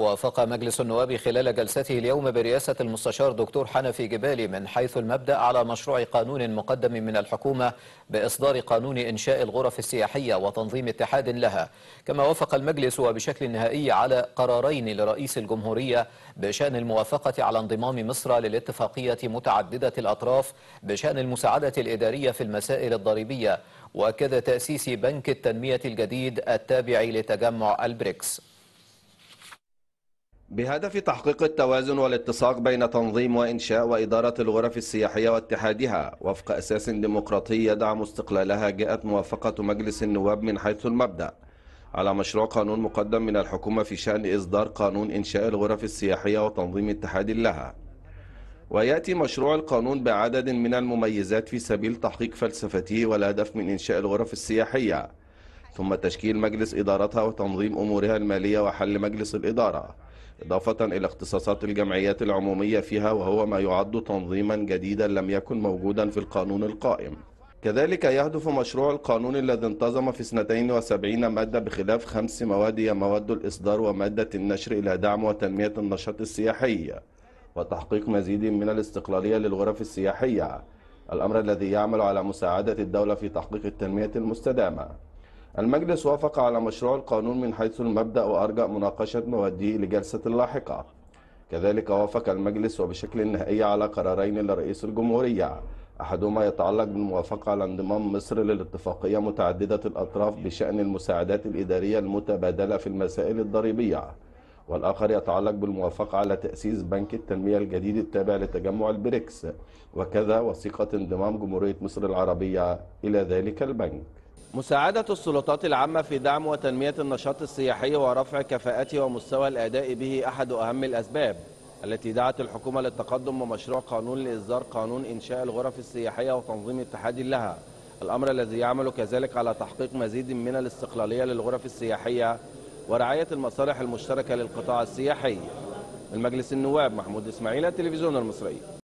وافق مجلس النواب خلال جلسته اليوم برئاسة المستشار دكتور حنفي جبالي من حيث المبدأ على مشروع قانون مقدم من الحكومة بإصدار قانون إنشاء الغرف السياحية وتنظيم اتحاد لها كما وافق المجلس وبشكل نهائي على قرارين لرئيس الجمهورية بشأن الموافقة على انضمام مصر للاتفاقية متعددة الأطراف بشأن المساعدة الإدارية في المسائل الضريبية وكذا تأسيس بنك التنمية الجديد التابع لتجمع البريكس بهدف تحقيق التوازن والاتساق بين تنظيم وإنشاء وإدارة الغرف السياحية واتحادها وفق أساس ديمقراطي يدعم استقلالها جاءت موافقة مجلس النواب من حيث المبدأ على مشروع قانون مقدم من الحكومة في شأن إصدار قانون إنشاء الغرف السياحية وتنظيم اتحاد لها ويأتي مشروع القانون بعدد من المميزات في سبيل تحقيق فلسفته والهدف من إنشاء الغرف السياحية ثم تشكيل مجلس إدارتها وتنظيم أمورها المالية وحل مجلس الإدارة إضافة إلى اختصاصات الجمعيات العمومية فيها وهو ما يعد تنظيما جديدا لم يكن موجودا في القانون القائم كذلك يهدف مشروع القانون الذي انتظم في 72 مادة بخلاف خمس مواد هي مواد الإصدار ومادة النشر إلى دعم وتنمية النشاط السياحي وتحقيق مزيد من الاستقلالية للغرف السياحية الأمر الذي يعمل على مساعدة الدولة في تحقيق التنمية المستدامة المجلس وافق على مشروع القانون من حيث المبدأ وأرجى مناقشة مواده لجلسة لاحقة كذلك وافق المجلس وبشكل نهائي على قرارين لرئيس الجمهورية أحدهما يتعلق بالموافقة على انضمام مصر للاتفاقية متعددة الأطراف بشأن المساعدات الإدارية المتبادلة في المسائل الضريبية والآخر يتعلق بالموافقة على تأسيس بنك التنمية الجديد التابع لتجمع البريكس وكذا وثيقة انضمام جمهورية مصر العربية إلى ذلك البنك مساعدة السلطات العامة في دعم وتنمية النشاط السياحي ورفع كفاءته ومستوى الأداء به أحد أهم الأسباب التي دعت الحكومة للتقدم بمشروع قانون لإصدار قانون إنشاء الغرف السياحية وتنظيم اتحاد لها الأمر الذي يعمل كذلك على تحقيق مزيد من الاستقلالية للغرف السياحية ورعاية المصالح المشتركة للقطاع السياحي المجلس النواب محمود إسماعيل التلفزيون المصري